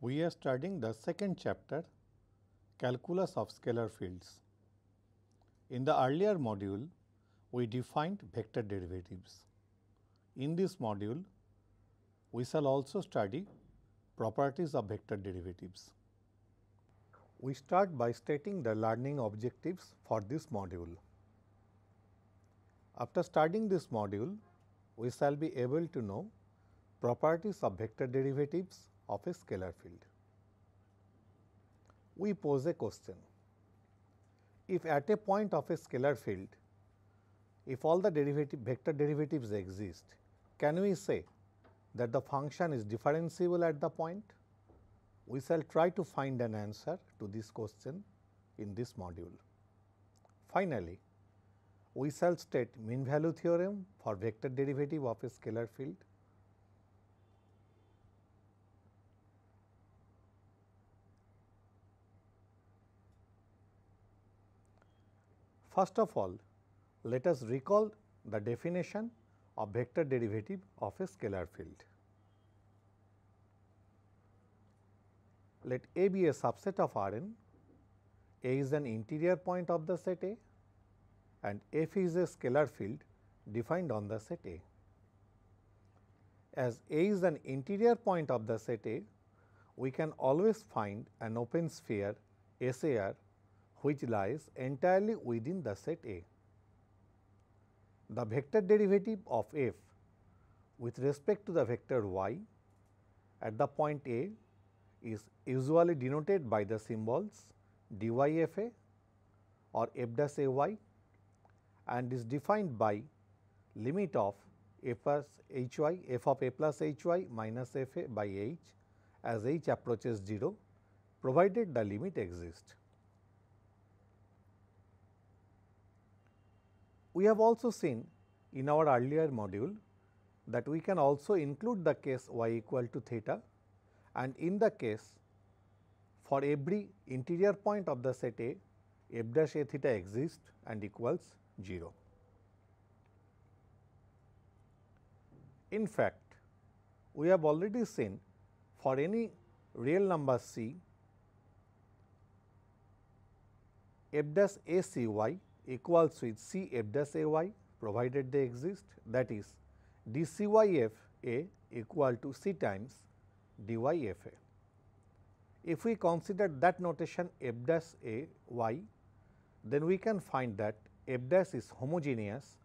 We are studying the second chapter Calculus of Scalar Fields. In the earlier module, we defined vector derivatives. In this module, we shall also study properties of vector derivatives. We start by stating the learning objectives for this module. After studying this module, we shall be able to know properties of vector derivatives of a scalar field. We pose a question. If at a point of a scalar field, if all the derivative vector derivatives exist, can we say that the function is differentiable at the point? We shall try to find an answer to this question in this module. Finally, we shall state mean value theorem for vector derivative of a scalar field First of all, let us recall the definition of vector derivative of a scalar field. Let A be a subset of Rn. A is an interior point of the set A and F is a scalar field defined on the set A. As A is an interior point of the set A, we can always find an open sphere SAR which lies entirely within the set A. The vector derivative of f with respect to the vector y at the point A is usually denoted by the symbols dyfa or f dash ay and is defined by limit of f plus h y f of a plus h y minus f a by h as h approaches 0 provided the limit exists. We have also seen in our earlier module that we can also include the case y equal to theta and in the case for every interior point of the set A, f dash A theta exists and equals 0. In fact, we have already seen for any real number C, f dash A C y equals with C f dash A y provided they exist that is d C y f A equal to C times d y f A. If we consider that notation f dash A y then we can find that f dash is homogeneous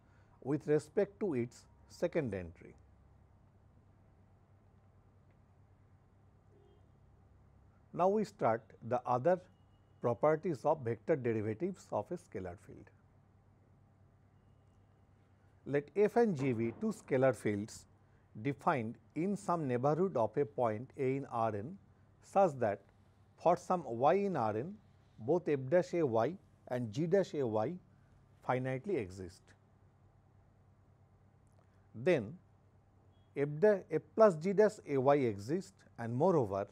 with respect to its second entry. Now, we start the other properties of vector derivatives of a scalar field. Let f and g be two scalar fields defined in some neighborhood of a point A in Rn such that for some y in Rn both f dash a y and g dash a y finitely exist. Then f, f plus g dash a y exist and moreover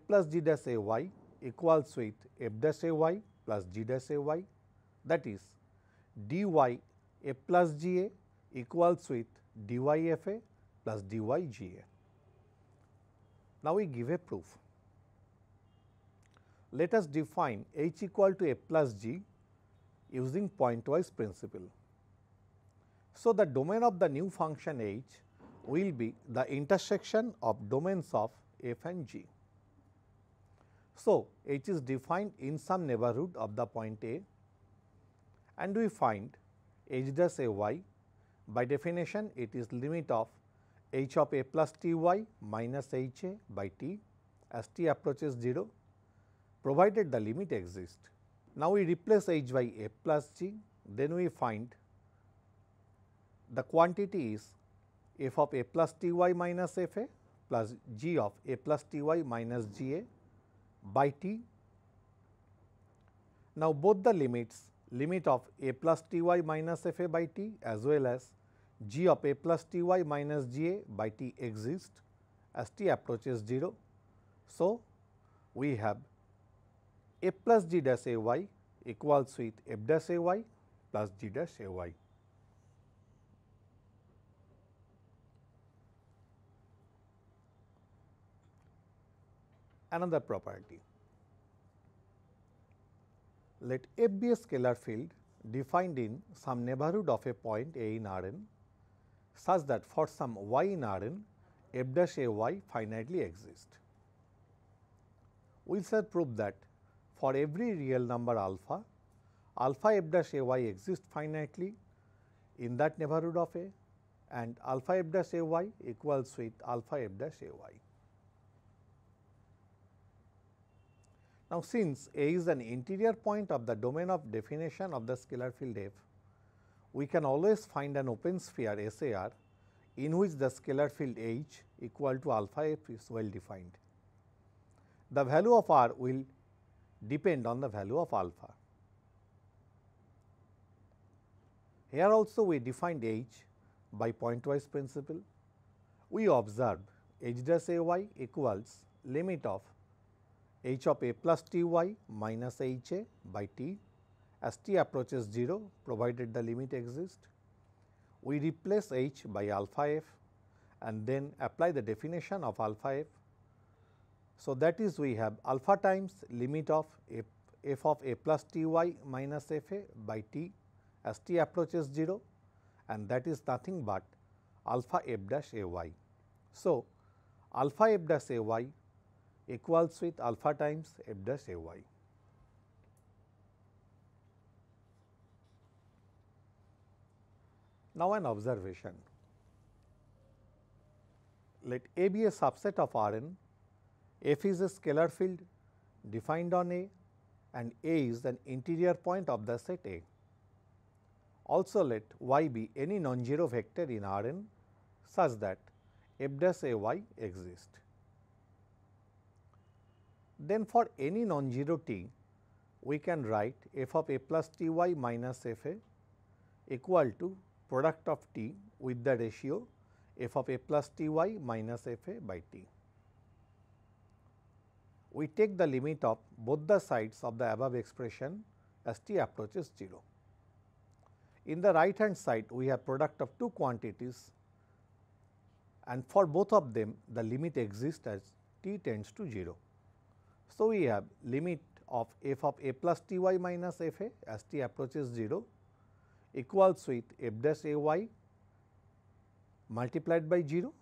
f plus g dash a y equals with f dash a y plus g dash a y that is dy f plus g a equals with dy f a plus dy g a. Now, we give a proof. Let us define h equal to f plus g using pointwise principle. So, the domain of the new function h will be the intersection of domains of f and g. So, H is defined in some neighborhood of the point A and we find H dash A y. By definition, it is limit of H of A plus T y minus H A by T as T approaches 0 provided the limit exists. Now, we replace H by A plus G then we find the quantity is f of a plus t y minus f a plus g of a plus t y minus g a by t. Now, both the limits limit of a plus t y minus f a by t as well as g of a plus t y minus g a by t exist as t approaches 0. So, we have a plus g dash a y equals with f dash a y plus g dash a y. another property. Let f be a scalar field defined in some neighborhood of a point A in R n such that for some y in Rn, f dash A y finitely exists. We shall prove that for every real number alpha, alpha f dash A y exists finitely in that neighborhood of A and alpha f dash A y equals with alpha f dash A y. Now, since A is an interior point of the domain of definition of the scalar field F, we can always find an open sphere SAR in which the scalar field H equal to alpha F is well defined. The value of R will depend on the value of alpha. Here also we defined H by pointwise principle. We observe H dash A y equals limit of h of a plus t y minus h a by t as t approaches 0 provided the limit exists. We replace h by alpha f and then apply the definition of alpha f. So, that is we have alpha times limit of f, f of a plus t y minus f a by t as t approaches 0 and that is nothing but alpha f dash a y. So, alpha f dash a y equals with alpha times f dash a y. Now an observation. Let A be a subset of R n, F is a scalar field defined on A and A is an interior point of the set A. Also let Y be any non-zero vector in R n such that f dash A y exists. Then for any non-zero t, we can write f of a plus t y minus f a equal to product of t with the ratio f of a plus t y minus f a by t. We take the limit of both the sides of the above expression as t approaches 0. In the right hand side, we have product of two quantities and for both of them the limit exists as t tends to 0. So, we have limit of f of a plus t y minus f a as t approaches 0 equals with f dash a y multiplied by 0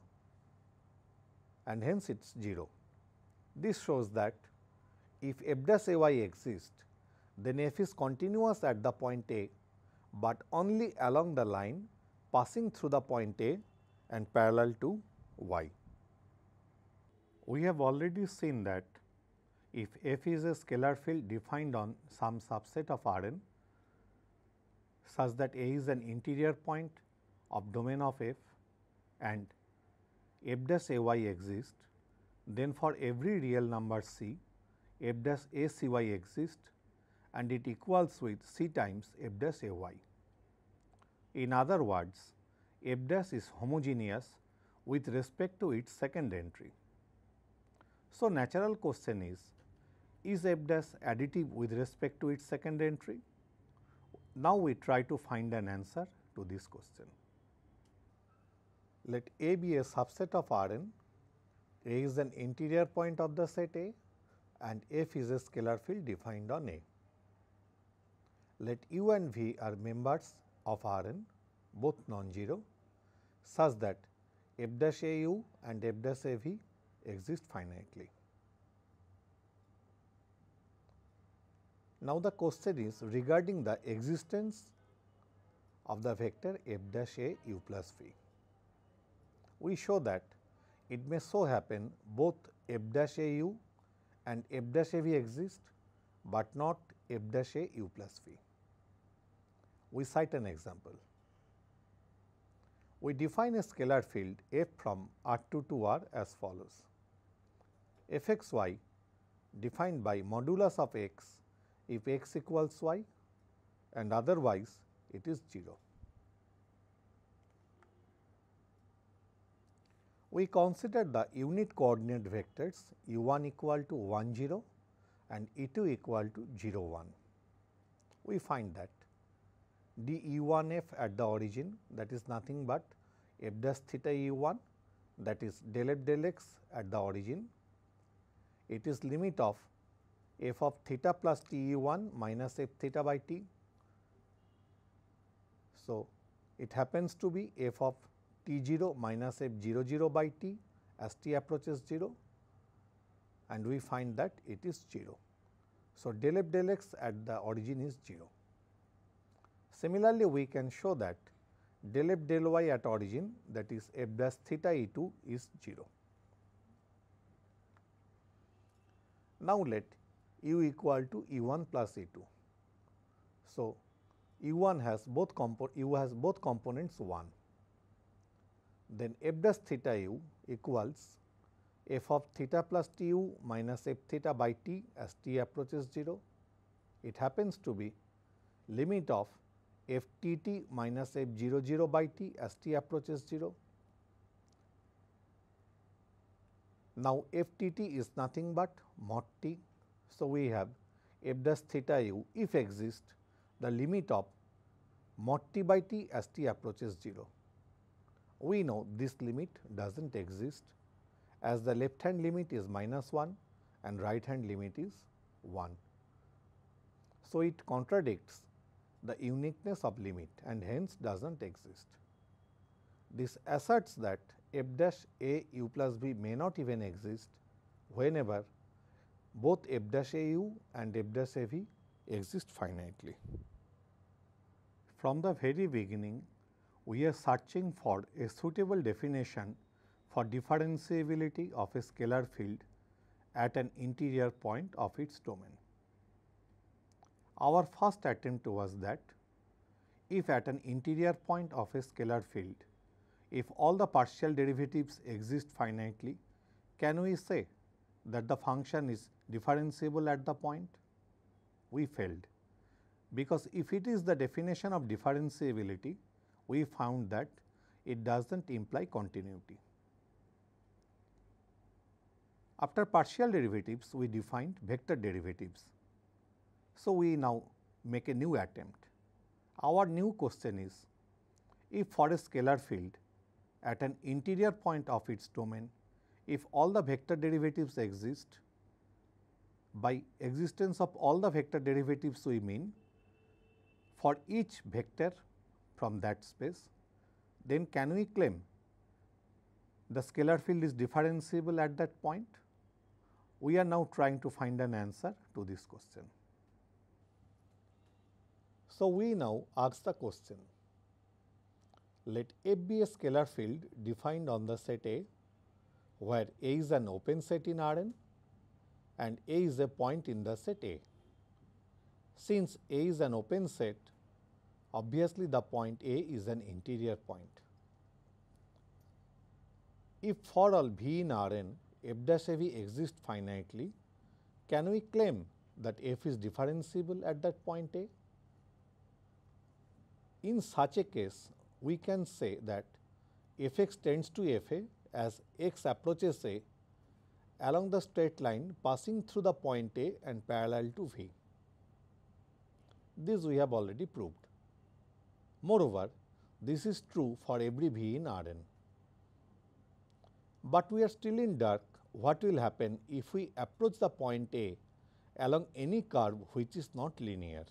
and hence it is 0. This shows that if f dash a y exists, then f is continuous at the point A, but only along the line passing through the point A and parallel to y. We have already seen that if F is a scalar field defined on some subset of R n such that A is an interior point of domain of F and F dash A y exist, then for every real number C, F dash A C y exist and it equals with C times F dash A y. In other words, F dash is homogeneous with respect to its second entry. So, natural question is is f dash additive with respect to its second entry? Now we try to find an answer to this question. Let A be a subset of R n, A is an interior point of the set A and F is a scalar field defined on A. Let U and V are members of R n, both non-zero such that f dash A u and f dash A v exist finitely. Now, the question is regarding the existence of the vector f dash a u plus v. We show that it may so happen both f dash a u and f dash a v exist, but not f dash a u plus v. We cite an example. We define a scalar field f from R 2 to R as follows. f x y defined by modulus of x if x equals y and otherwise it is 0. We consider the unit coordinate vectors u 1 equal to 1 0 and e 2 equal to 0 1. We find that d e 1 f at the origin that is nothing but f dash theta e 1 that is del f del x at the origin. It is limit of f of theta plus T e 1 minus f theta by t. So, it happens to be f of t 0 minus f 0 0 by t as t approaches 0 and we find that it is 0. So, del f del x at the origin is 0. Similarly, we can show that del f del y at origin that is f dash theta e 2 is 0. Now, let u equal to E 1 plus E 2. So, E 1 has both compo U has both components 1. Then f dash theta u equals f of theta plus t u minus f theta by t as t approaches 0. It happens to be limit of f t t minus f 0 0 by t as t approaches 0. Now, f t t is nothing but mod t so, we have f dash theta u if exist the limit of mod t by t as t approaches 0. We know this limit does not exist as the left hand limit is minus 1 and right hand limit is 1. So, it contradicts the uniqueness of limit and hence does not exist. This asserts that f dash a u plus b may not even exist whenever both f dash au and f dash av exist finitely. From the very beginning, we are searching for a suitable definition for differentiability of a scalar field at an interior point of its domain. Our first attempt was that if at an interior point of a scalar field, if all the partial derivatives exist finitely, can we say that the function is differentiable at the point? We failed because if it is the definition of differentiability, we found that it does not imply continuity. After partial derivatives, we defined vector derivatives. So, we now make a new attempt. Our new question is, if for a scalar field at an interior point of its domain, if all the vector derivatives exist, by existence of all the vector derivatives we mean for each vector from that space, then can we claim the scalar field is differentiable at that point? We are now trying to find an answer to this question. So, we now ask the question, let F be a scalar field defined on the set A where A is an open set in Rn and A is a point in the set A. Since A is an open set, obviously the point A is an interior point. If for all V in Rn, dash a v exists finitely, can we claim that f is differentiable at that point A? In such a case, we can say that f x tends to f a as x approaches a along the straight line passing through the point A and parallel to V. This we have already proved. Moreover, this is true for every V in Rn. But we are still in dark what will happen if we approach the point A along any curve which is not linear.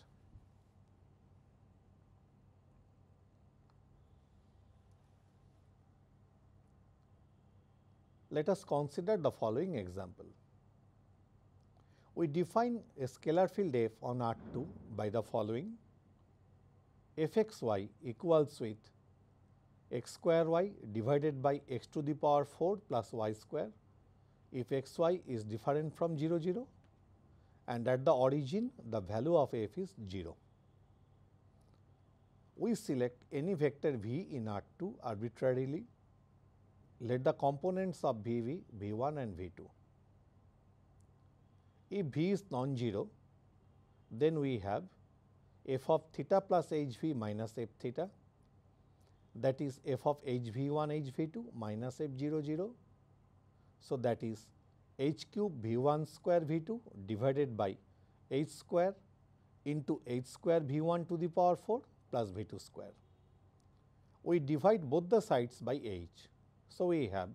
Let us consider the following example. We define a scalar field f on R2 by the following fxy equals with x square y divided by x to the power 4 plus y square if xy is different from 0 0 and at the origin the value of f is 0. We select any vector v in R2 arbitrarily let the components of Vv, V1 and V2. If V is non-zero, then we have f of theta plus hv minus f theta that is f of hv1 hv2 minus f0 0. So, that is h cube v1 square v2 divided by h square into h square v1 to the power 4 plus v2 square. We divide both the sides by h. So, we have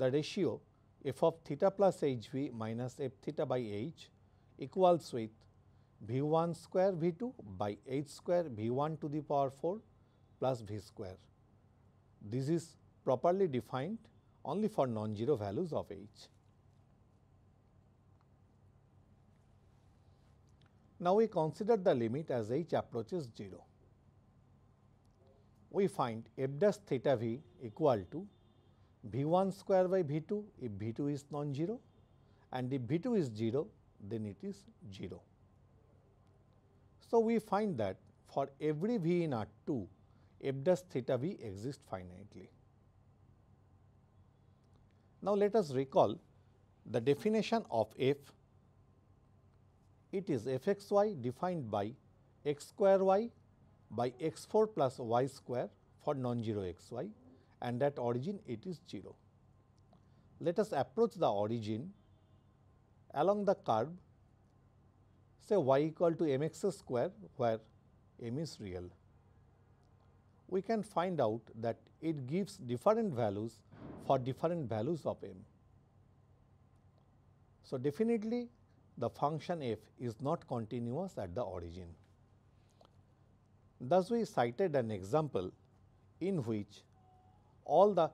the ratio f of theta plus h v minus f theta by h equals with v 1 square v 2 by h square v 1 to the power 4 plus v square. This is properly defined only for non-zero values of h. Now, we consider the limit as h approaches 0. We find f dash theta v equal to V1 square by V2 if V2 is non-zero and if V2 is 0 then it is 0. So, we find that for every V in R2 f dash theta V exists finitely. Now, let us recall the definition of f. It is f x y defined by x square y by x 4 plus y square for non-zero x y and at origin it is 0. Let us approach the origin along the curve say y equal to mx square where m is real. We can find out that it gives different values for different values of m. So, definitely the function f is not continuous at the origin. Thus, we cited an example in which all the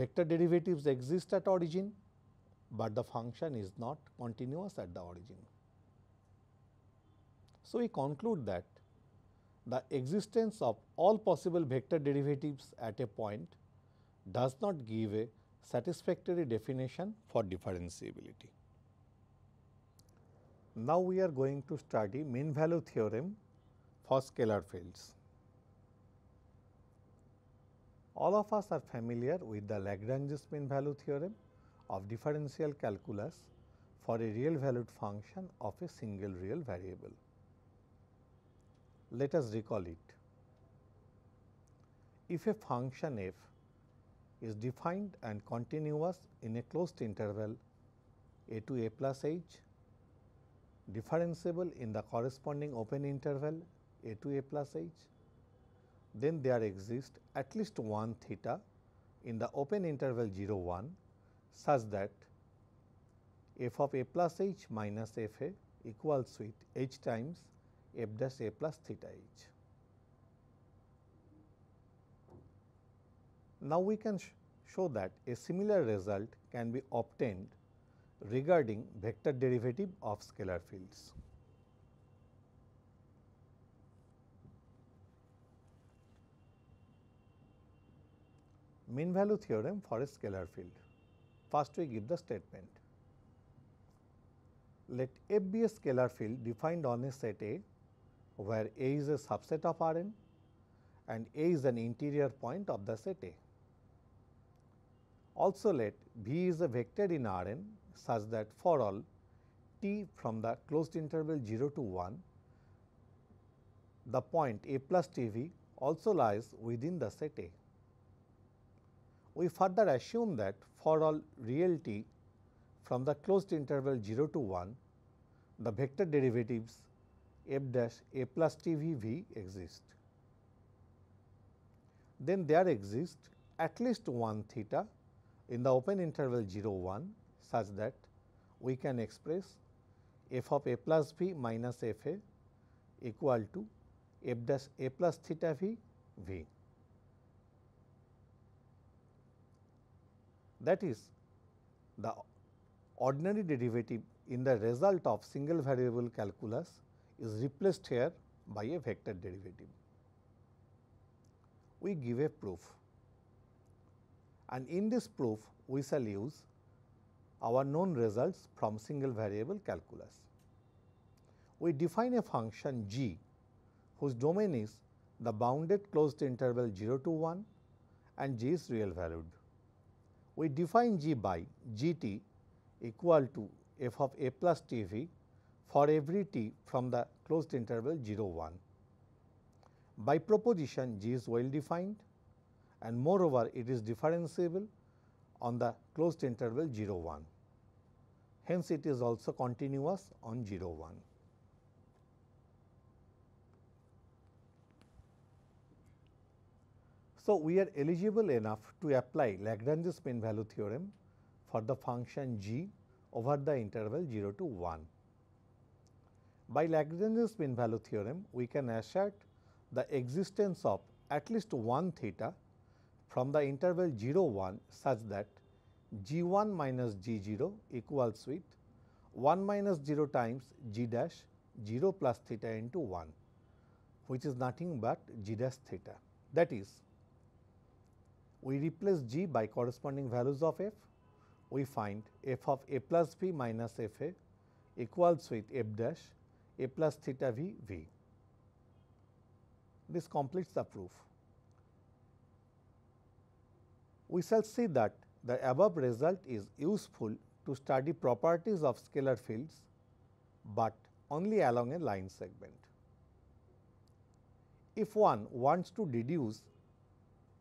vector derivatives exist at origin, but the function is not continuous at the origin. So, we conclude that the existence of all possible vector derivatives at a point does not give a satisfactory definition for differentiability. Now, we are going to study mean value theorem for scalar fields. All of us are familiar with the Lagrange's mean value theorem of differential calculus for a real valued function of a single real variable. Let us recall it. If a function f is defined and continuous in a closed interval a to a plus h, differentiable in the corresponding open interval a to a plus h, then there exists at least one theta in the open interval 0 1 such that f of a plus h minus f a equals with h times f dash a plus theta h. Now, we can sh show that a similar result can be obtained regarding vector derivative of scalar fields. mean value theorem for a scalar field. First we give the statement. Let F be a scalar field defined on a set A where A is a subset of Rn and A is an interior point of the set A. Also let V is a vector in Rn such that for all t from the closed interval 0 to 1, the point A plus t v also lies within the set A. We further assume that for all real t from the closed interval 0 to 1, the vector derivatives f dash a plus t v v exist. Then there exists at least one theta in the open interval 0 1 such that we can express f of a plus v minus f a equal to f dash a plus theta v v. that is the ordinary derivative in the result of single variable calculus is replaced here by a vector derivative. We give a proof and in this proof we shall use our known results from single variable calculus. We define a function g whose domain is the bounded closed interval 0 to 1 and g is real valued we define g by gt equal to f of a plus t v for every t from the closed interval 0 1. By proposition g is well defined and moreover it is differentiable on the closed interval 0 1. Hence, it is also continuous on 0 1. So, we are eligible enough to apply Lagrange's mean value theorem for the function g over the interval 0 to 1. By Lagrange's mean value theorem, we can assert the existence of at least 1 theta from the interval 0 1 such that g 1 minus g 0 equals with 1 minus 0 times g dash 0 plus theta into 1 which is nothing but g dash theta. That is we replace g by corresponding values of f, we find f of a plus b minus f a equals with f dash a plus theta v v. This completes the proof. We shall see that the above result is useful to study properties of scalar fields, but only along a line segment. If one wants to deduce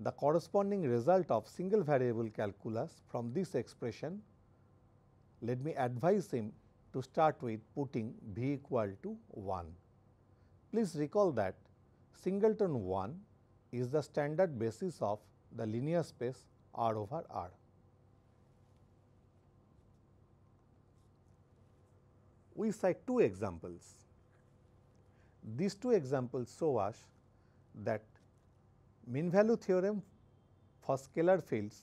the corresponding result of single variable calculus from this expression, let me advise him to start with putting v equal to 1. Please recall that singleton 1 is the standard basis of the linear space R over R. We cite two examples. These two examples show us that mean value theorem for scalar fields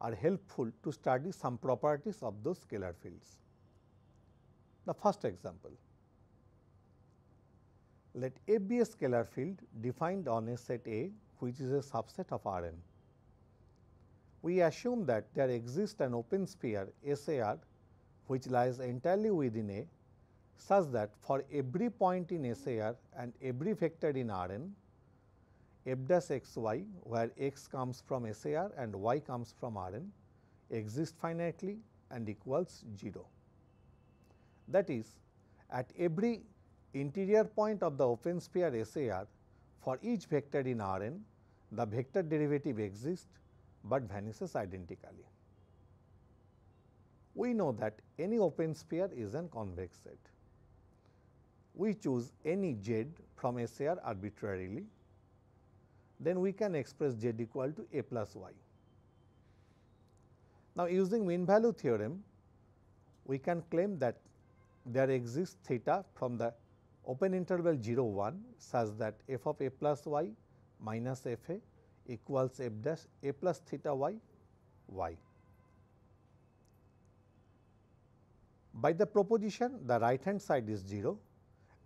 are helpful to study some properties of those scalar fields. The first example, let A be a scalar field defined on a set A which is a subset of R n. We assume that there exists an open sphere SAR which lies entirely within A such that for every point in SAR and every vector in R n, f dash x y where x comes from SAR and y comes from RN exist finitely and equals 0. That is at every interior point of the open sphere SAR for each vector in Rn the vector derivative exists but vanishes identically. We know that any open sphere is an convex set. We choose any z from SAR arbitrarily then we can express z equal to a plus y. Now, using mean value theorem, we can claim that there exists theta from the open interval 0 1 such that f of a plus y minus f a equals f dash a plus theta y y. By the proposition the right hand side is 0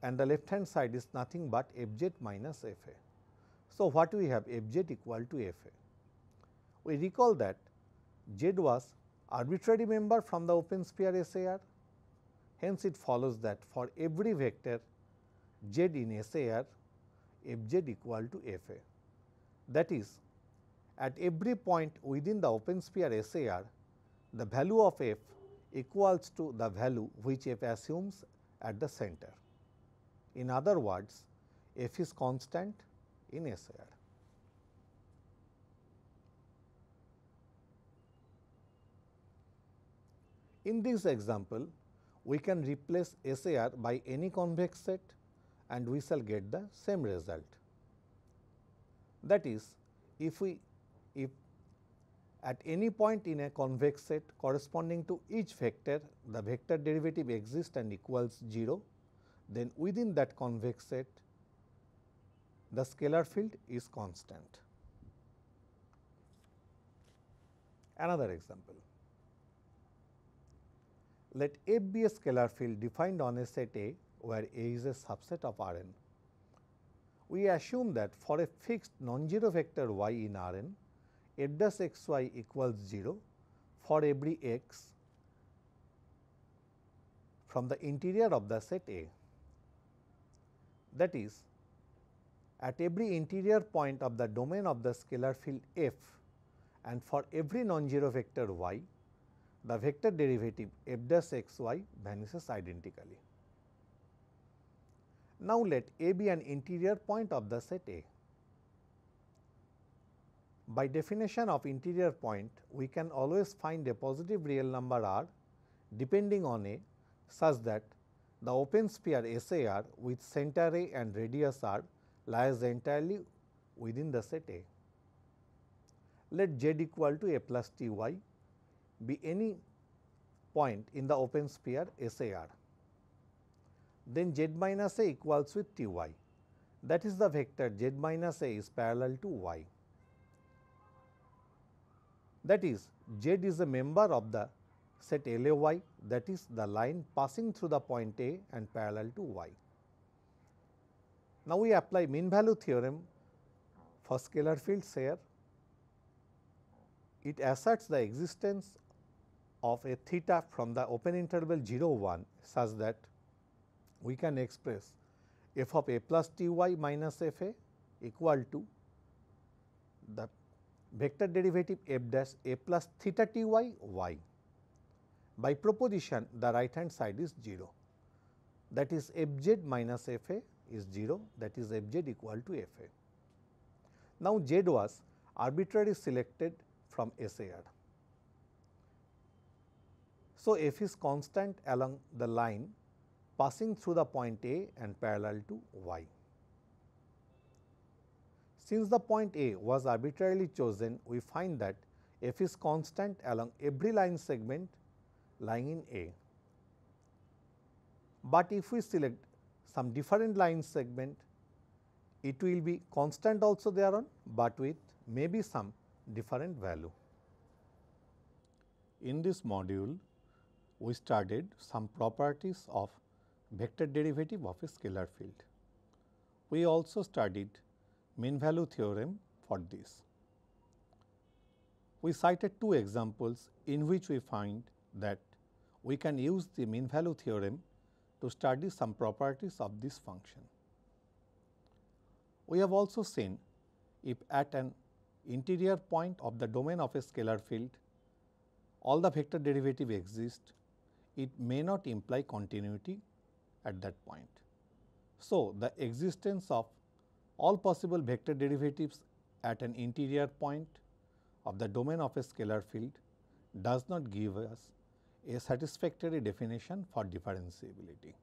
and the left hand side is nothing but f z minus f a. So, what we have f z equal to f a. We recall that z was arbitrary member from the open sphere SAR. Hence, it follows that for every vector z in SAR, equal to f a. That is, at every point within the open sphere SAR, the value of f equals to the value which f assumes at the center. In other words, f is constant in SAR. In this example, we can replace SAR by any convex set and we shall get the same result. That is, if we if at any point in a convex set corresponding to each vector, the vector derivative exists and equals 0, then within that convex set the scalar field is constant. Another example, let F be a scalar field defined on a set A where A is a subset of R n. We assume that for a fixed non-zero vector y in Rn, R n, f dash x y equals 0 for every x from the interior of the set A. That is at every interior point of the domain of the scalar field f and for every non-zero vector y, the vector derivative f dash x y vanishes identically. Now, let A be an interior point of the set A. By definition of interior point, we can always find a positive real number r depending on A such that the open sphere SAR with center A and radius r lies entirely within the set A. Let z equal to a plus t y be any point in the open sphere SAR. Then z minus a equals with t y that is the vector z minus a is parallel to y. That is z is a member of the set LAY that is the line passing through the point A and parallel to y. Now, we apply mean value theorem for scalar fields here. It asserts the existence of a theta from the open interval 0 1 such that we can express f of a plus t y minus f a equal to the vector derivative f dash a plus theta t y y. By proposition the right hand side is 0 that is f z minus f a is 0 that is f z equal to f a. Now, z was arbitrarily selected from SAR. So, f is constant along the line passing through the point A and parallel to y. Since the point A was arbitrarily chosen, we find that f is constant along every line segment lying in A. But if we select some different line segment, it will be constant also thereon, but with maybe some different value. In this module, we studied some properties of vector derivative of a scalar field. We also studied mean value theorem for this. We cited two examples in which we find that we can use the mean value theorem to study some properties of this function. We have also seen if at an interior point of the domain of a scalar field, all the vector derivative exist, it may not imply continuity at that point. So, the existence of all possible vector derivatives at an interior point of the domain of a scalar field does not give us a satisfactory definition for differentiability.